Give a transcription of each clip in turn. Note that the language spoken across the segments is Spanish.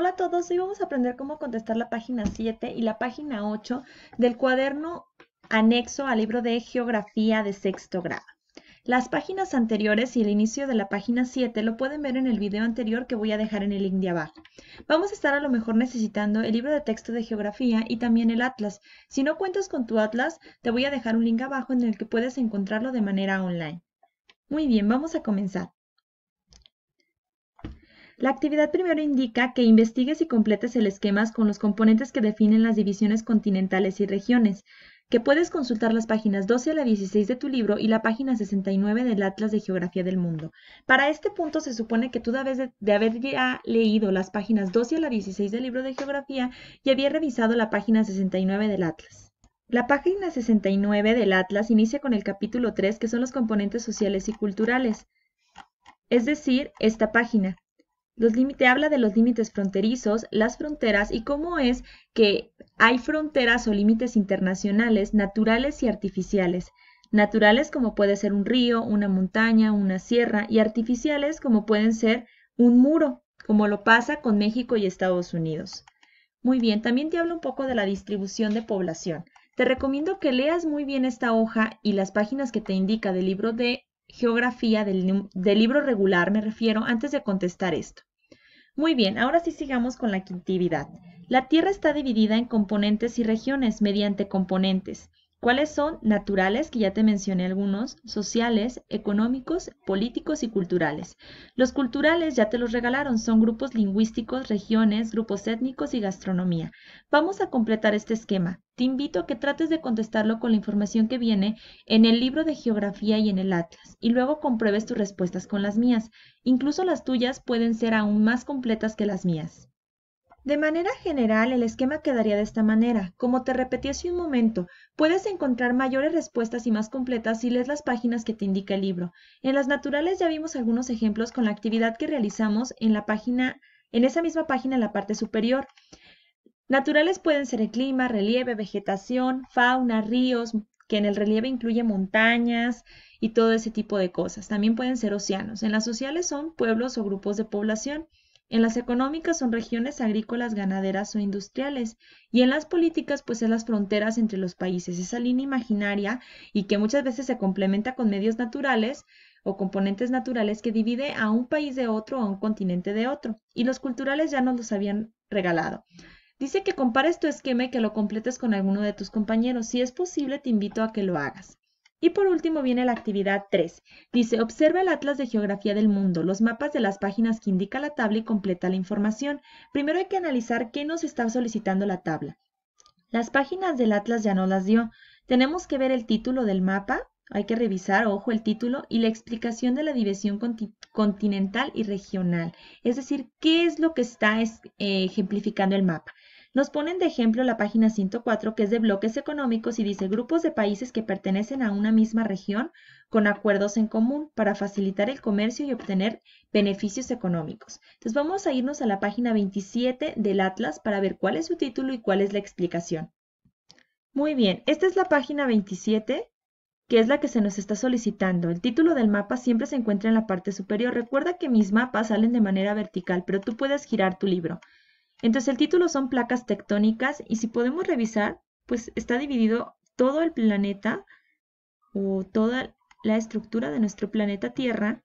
Hola a todos, hoy vamos a aprender cómo contestar la página 7 y la página 8 del cuaderno anexo al libro de Geografía de sexto grado. Las páginas anteriores y el inicio de la página 7 lo pueden ver en el video anterior que voy a dejar en el link de abajo. Vamos a estar a lo mejor necesitando el libro de texto de geografía y también el atlas. Si no cuentas con tu atlas, te voy a dejar un link abajo en el que puedes encontrarlo de manera online. Muy bien, vamos a comenzar. La actividad primero indica que investigues y completes el esquema con los componentes que definen las divisiones continentales y regiones, que puedes consultar las páginas 12 a la 16 de tu libro y la página 69 del Atlas de Geografía del Mundo. Para este punto se supone que tú debes de, haber ya leído las páginas 12 a la 16 del libro de Geografía y había revisado la página 69 del Atlas. La página 69 del Atlas inicia con el capítulo 3, que son los componentes sociales y culturales. Es decir, esta página. Los habla de los límites fronterizos, las fronteras y cómo es que hay fronteras o límites internacionales naturales y artificiales. Naturales como puede ser un río, una montaña, una sierra y artificiales como pueden ser un muro, como lo pasa con México y Estados Unidos. Muy bien, también te hablo un poco de la distribución de población. Te recomiendo que leas muy bien esta hoja y las páginas que te indica del libro de geografía, del libro regular, me refiero, antes de contestar esto. Muy bien, ahora sí sigamos con la quintividad. La Tierra está dividida en componentes y regiones mediante componentes cuáles son naturales, que ya te mencioné algunos, sociales, económicos, políticos y culturales. Los culturales ya te los regalaron, son grupos lingüísticos, regiones, grupos étnicos y gastronomía. Vamos a completar este esquema. Te invito a que trates de contestarlo con la información que viene en el libro de geografía y en el atlas, y luego compruebes tus respuestas con las mías. Incluso las tuyas pueden ser aún más completas que las mías. De manera general, el esquema quedaría de esta manera. Como te repetí hace un momento, puedes encontrar mayores respuestas y más completas si lees las páginas que te indica el libro. En las naturales ya vimos algunos ejemplos con la actividad que realizamos en la página, en esa misma página en la parte superior. Naturales pueden ser el clima, relieve, vegetación, fauna, ríos, que en el relieve incluye montañas y todo ese tipo de cosas. También pueden ser océanos. En las sociales son pueblos o grupos de población. En las económicas son regiones agrícolas, ganaderas o industriales. Y en las políticas, pues es las fronteras entre los países, esa línea imaginaria y que muchas veces se complementa con medios naturales o componentes naturales que divide a un país de otro o a un continente de otro. Y los culturales ya nos los habían regalado. Dice que compares este tu esquema y que lo completes con alguno de tus compañeros. Si es posible, te invito a que lo hagas. Y por último viene la actividad 3. Dice, observa el Atlas de Geografía del Mundo, los mapas de las páginas que indica la tabla y completa la información. Primero hay que analizar qué nos está solicitando la tabla. Las páginas del Atlas ya no las dio. Tenemos que ver el título del mapa, hay que revisar, ojo, el título y la explicación de la división continental y regional. Es decir, qué es lo que está eh, ejemplificando el mapa. Nos ponen de ejemplo la página 104 que es de bloques económicos y dice grupos de países que pertenecen a una misma región con acuerdos en común para facilitar el comercio y obtener beneficios económicos. Entonces vamos a irnos a la página 27 del Atlas para ver cuál es su título y cuál es la explicación. Muy bien, esta es la página 27 que es la que se nos está solicitando. El título del mapa siempre se encuentra en la parte superior. Recuerda que mis mapas salen de manera vertical, pero tú puedes girar tu libro. Entonces el título son placas tectónicas y si podemos revisar, pues está dividido todo el planeta o toda la estructura de nuestro planeta Tierra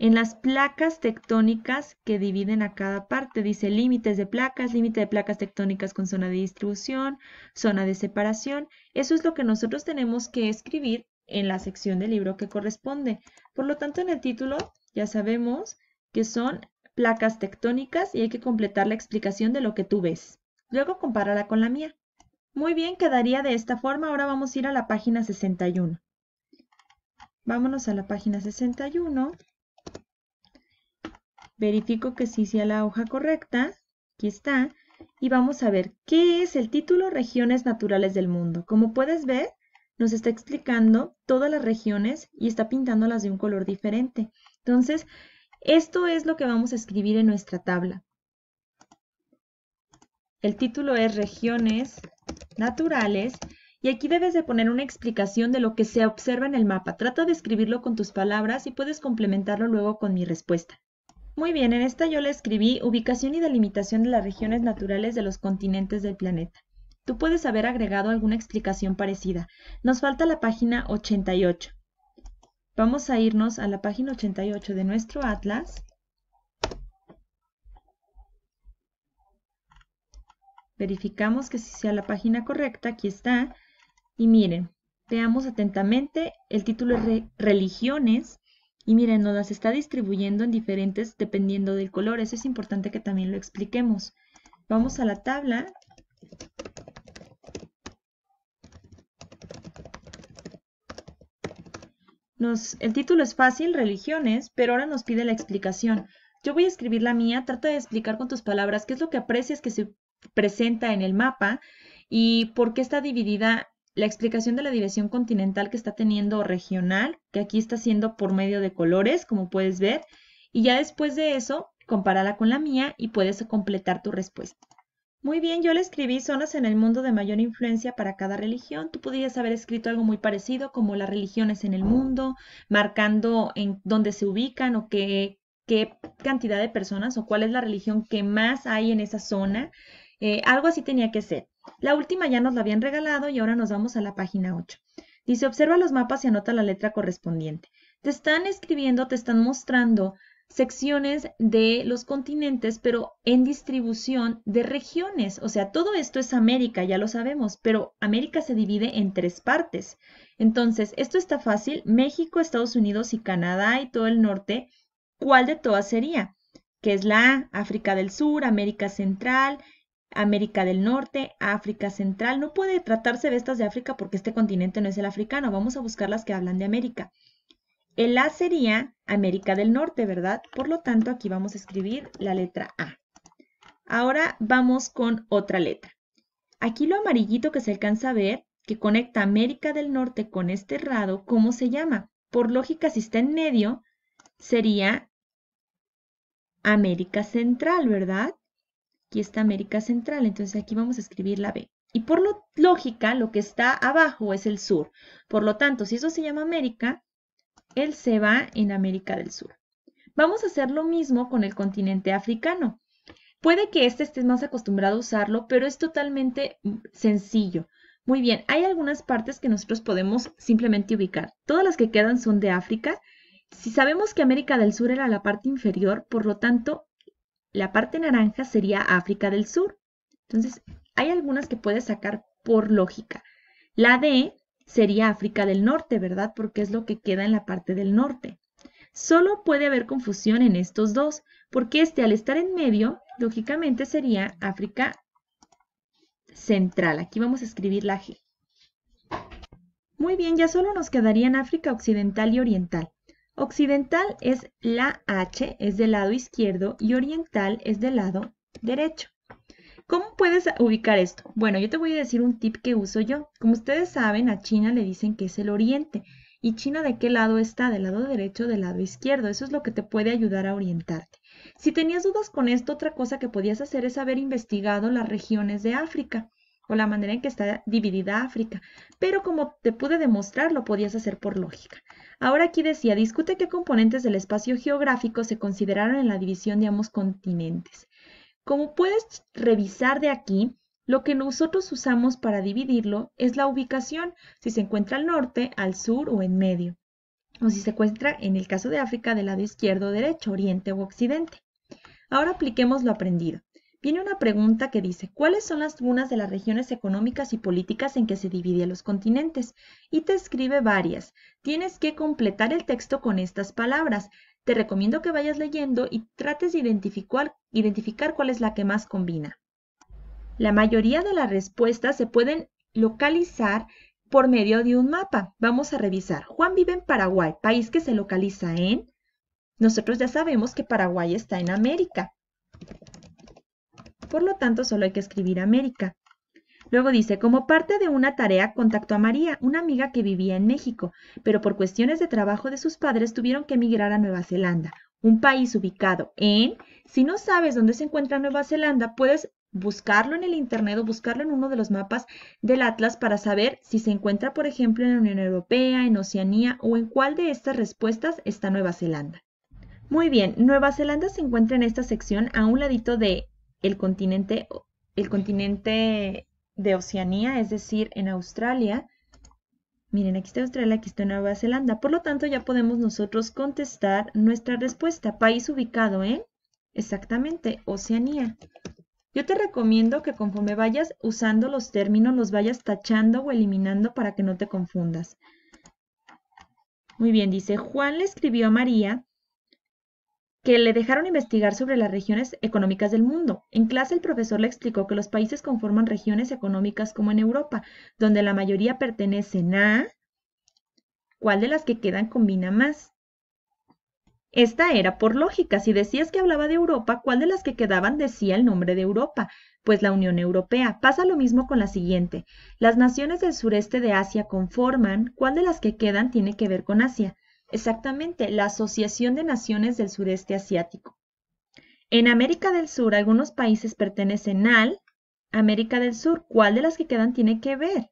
en las placas tectónicas que dividen a cada parte. Dice límites de placas, límite de placas tectónicas con zona de distribución, zona de separación. Eso es lo que nosotros tenemos que escribir en la sección del libro que corresponde. Por lo tanto, en el título ya sabemos que son placas tectónicas y hay que completar la explicación de lo que tú ves. Luego compárala con la mía. Muy bien, quedaría de esta forma. Ahora vamos a ir a la página 61. Vámonos a la página 61. Verifico que sí sea la hoja correcta. Aquí está. Y vamos a ver qué es el título Regiones Naturales del Mundo. Como puedes ver, nos está explicando todas las regiones y está pintándolas de un color diferente. Entonces, esto es lo que vamos a escribir en nuestra tabla. El título es Regiones Naturales y aquí debes de poner una explicación de lo que se observa en el mapa. Trata de escribirlo con tus palabras y puedes complementarlo luego con mi respuesta. Muy bien, en esta yo le escribí ubicación y delimitación de las regiones naturales de los continentes del planeta. Tú puedes haber agregado alguna explicación parecida. Nos falta la página 88. Vamos a irnos a la página 88 de nuestro atlas. Verificamos que si sea la página correcta, aquí está. Y miren, veamos atentamente, el título de Religiones. Y miren, nos las está distribuyendo en diferentes dependiendo del color. Eso es importante que también lo expliquemos. Vamos a la tabla el título es fácil, religiones, pero ahora nos pide la explicación. Yo voy a escribir la mía, trata de explicar con tus palabras qué es lo que aprecias que se presenta en el mapa y por qué está dividida la explicación de la dirección continental que está teniendo regional, que aquí está siendo por medio de colores, como puedes ver, y ya después de eso, compárala con la mía y puedes completar tu respuesta. Muy bien, yo le escribí zonas en el mundo de mayor influencia para cada religión. Tú podrías haber escrito algo muy parecido, como las religiones en el mundo, marcando en dónde se ubican o qué, cantidad de personas o cuál es la religión que más hay en esa zona. Eh, algo así tenía que ser. La última ya nos la habían regalado y ahora nos vamos a la página 8. Dice, observa los mapas y anota la letra correspondiente. Te están escribiendo, te están mostrando secciones de los continentes, pero en distribución de regiones. O sea, todo esto es América, ya lo sabemos, pero América se divide en tres partes. Entonces, esto está fácil. México, Estados Unidos y Canadá y todo el norte, ¿cuál de todas sería? Que es la África del Sur, América Central, América del Norte, África Central. No puede tratarse de estas de África porque este continente no es el africano. Vamos a buscar las que hablan de América. El A sería América del Norte, ¿verdad? Por lo tanto, aquí vamos a escribir la letra A. Ahora vamos con otra letra. Aquí lo amarillito que se alcanza a ver, que conecta América del Norte con este rado, ¿cómo se llama? Por lógica, si está en medio, sería América Central, ¿verdad? Aquí está América Central, entonces aquí vamos a escribir la B. Y por lógica, lo que está abajo es el sur. Por lo tanto, si eso se llama América, él se va en América del Sur. Vamos a hacer lo mismo con el continente africano. Puede que este estés más acostumbrado a usarlo, pero es totalmente mm, sencillo. Muy bien, hay algunas partes que nosotros podemos simplemente ubicar. Todas las que quedan son de África. Si sabemos que América del Sur era la parte inferior, por lo tanto, la parte naranja sería África del Sur. Entonces, hay algunas que puedes sacar por lógica. La D sería África del Norte, ¿verdad? Porque es lo que queda en la parte del norte. Solo puede haber confusión en estos dos, porque este al estar en medio, lógicamente sería África Central. Aquí vamos a escribir la G. Muy bien, ya solo nos quedarían África Occidental y Oriental. Occidental es la H, es del lado izquierdo, y Oriental es del lado derecho. ¿Cómo puedes ubicar esto? Bueno, yo te voy a decir un tip que uso yo. Como ustedes saben, a China le dicen que es el oriente. ¿Y China de qué lado está? ¿Del lado derecho o del lado izquierdo? Eso es lo que te puede ayudar a orientarte. Si tenías dudas con esto, otra cosa que podías hacer es haber investigado las regiones de África o la manera en que está dividida África. Pero como te pude demostrar, lo podías hacer por lógica. Ahora aquí decía, discute qué componentes del espacio geográfico se consideraron en la división de ambos continentes. Como puedes revisar de aquí, lo que nosotros usamos para dividirlo es la ubicación, si se encuentra al norte, al sur o en medio, o si se encuentra, en el caso de África, del lado izquierdo, o derecho, oriente o occidente. Ahora apliquemos lo aprendido. Viene una pregunta que dice, ¿cuáles son las dunas de las regiones económicas y políticas en que se dividen los continentes? Y te escribe varias. Tienes que completar el texto con estas palabras te recomiendo que vayas leyendo y trates de identificar, cuál es la que más combina. La mayoría de las respuestas se pueden localizar por medio de un mapa. Vamos a revisar. Juan vive en Paraguay, país que se localiza en... Nosotros ya sabemos que Paraguay está en América. Por lo tanto, solo hay que escribir América. Luego dice, como parte de una tarea, contactó a María, una amiga que vivía en México, pero por cuestiones de trabajo de sus padres tuvieron que emigrar a Nueva Zelanda, un país ubicado en... Si no sabes dónde se encuentra Nueva Zelanda, puedes buscarlo en el Internet o buscarlo en uno de los mapas del Atlas para saber si se encuentra, por ejemplo, en la Unión Europea, en Oceanía o en cuál de estas respuestas está Nueva Zelanda. Muy bien, Nueva Zelanda se encuentra en esta sección a un ladito de el continente, el continente de Oceanía, es decir, en Australia. Miren, aquí está Australia, aquí está Nueva Zelanda. Por lo tanto, ya podemos nosotros contestar nuestra respuesta. País ubicado en, exactamente, Oceanía. Yo te recomiendo que conforme vayas usando los términos, los vayas tachando o eliminando para que no te confundas. Muy bien, dice, Juan le escribió a María que le dejaron investigar sobre las regiones económicas del mundo. En clase el profesor le explicó que los países conforman regiones económicas como en Europa, donde la mayoría pertenecen a... ¿Cuál de las que quedan combina más? Esta era por lógica. Si decías que hablaba de Europa, ¿cuál de las que quedaban decía el nombre de Europa? Pues la Unión Europea. Pasa lo mismo con la siguiente. Las naciones del sureste de Asia conforman, ¿cuál de las que quedan tiene que ver con Asia? Exactamente, la Asociación de Naciones del Sureste Asiático. En América del Sur, algunos países pertenecen al América del Sur. ¿Cuál de las que quedan tiene que ver?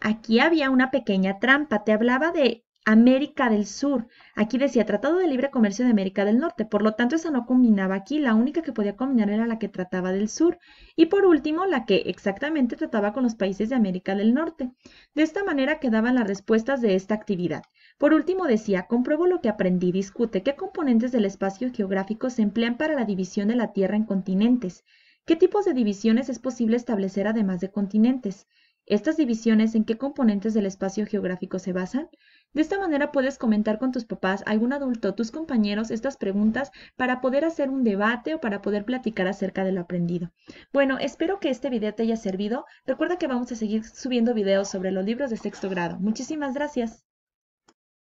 Aquí había una pequeña trampa. Te hablaba de América del Sur. Aquí decía Tratado de Libre Comercio de América del Norte, por lo tanto esa no combinaba aquí, la única que podía combinar era la que trataba del sur y por último la que exactamente trataba con los países de América del Norte. De esta manera quedaban las respuestas de esta actividad. Por último decía, compruebo lo que aprendí, discute qué componentes del espacio geográfico se emplean para la división de la Tierra en continentes, qué tipos de divisiones es posible establecer además de continentes, estas divisiones en qué componentes del espacio geográfico se basan, de esta manera puedes comentar con tus papás, algún adulto, tus compañeros estas preguntas para poder hacer un debate o para poder platicar acerca de lo aprendido. Bueno, espero que este video te haya servido. Recuerda que vamos a seguir subiendo videos sobre los libros de sexto grado. Muchísimas gracias.